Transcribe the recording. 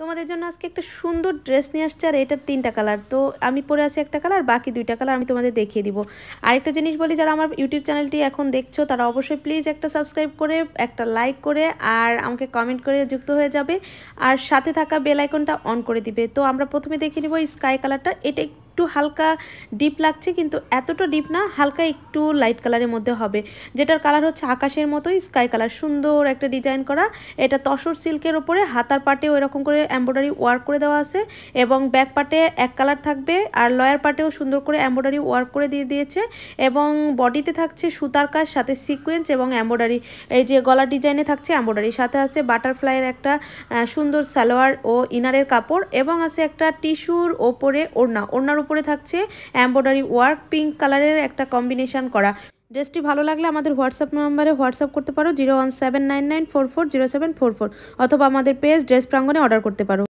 তোমাদের জন্য আজকে একটা সুন্দর ড্রেস নিয়ে আসছে আর এটার তিনটা কালার তো আমি পরে আছি একটা কালার বাকি দুইটা কালার আমি তোমাদের দেখিয়ে দিব আরেকটা জিনিস বলি যারা আমার ইউটিউব চ্যানেলটি এখন দেখছো তারা অবশ্যই প্লিজ একটা সাবস্ক্রাইব করে একটা লাইক করে আর আমাকে কমেন্ট করে যুক্ত হয়ে যাবে আর সাথে থাকা বেল আইকনটা অন করে দিবে তো আমরা প্রথমে দেখে নিব স্কাই কালারটা এটা একটু হালকা ডিপ লাগছে কিন্তু এতটা ডিপ না হালকা একটু লাইট কালারের মধ্যে হবে যেটার কালার হচ্ছে আকাশের মতোই স্কাই কালার সুন্দর একটা ডিজাইন করা এটা তসর সিল্কের ওপরে হাতার পাটে ওইরকম করে এম্ব্রয়ডারি ওয়ার্ক করে দেওয়া আছে এবং ব্যাক পাটে এক কালার থাকবে আর লয়ার পাটেও সুন্দর করে এম্ব্রয়ডারি ওয়ার্ক করে দিয়ে দিয়েছে এবং বডিতে থাকছে সুতার কাজ সাথে সিকোয়েন্স এবং এম্ব্রয়ডারি এই যে গলার ডিজাইনে থাকছে এম্ব্রয়ডারি সাথে আছে বাটারফ্লাইয়ের একটা সুন্দর সালোয়ার ও ইনারের কাপড় এবং আছে একটা টিস্যুর ওপরে ওড়না ওড়নার উপরে থাকছে এম্ব্রয়ডারি ওয়ার্ক পিঙ্ক কালারের একটা কম্বিনেশান করা ড্রেসটি ভালো লাগলে আমাদের হোয়াটসঅ্যাপ নাম্বারে হোয়াটসঅ্যাপ করতে পারো zero one seven nine nine four four zero seven four four অথবা আমাদের পেজ ড্রেস প্রাঙ্গনে অর্ডার করতে পারো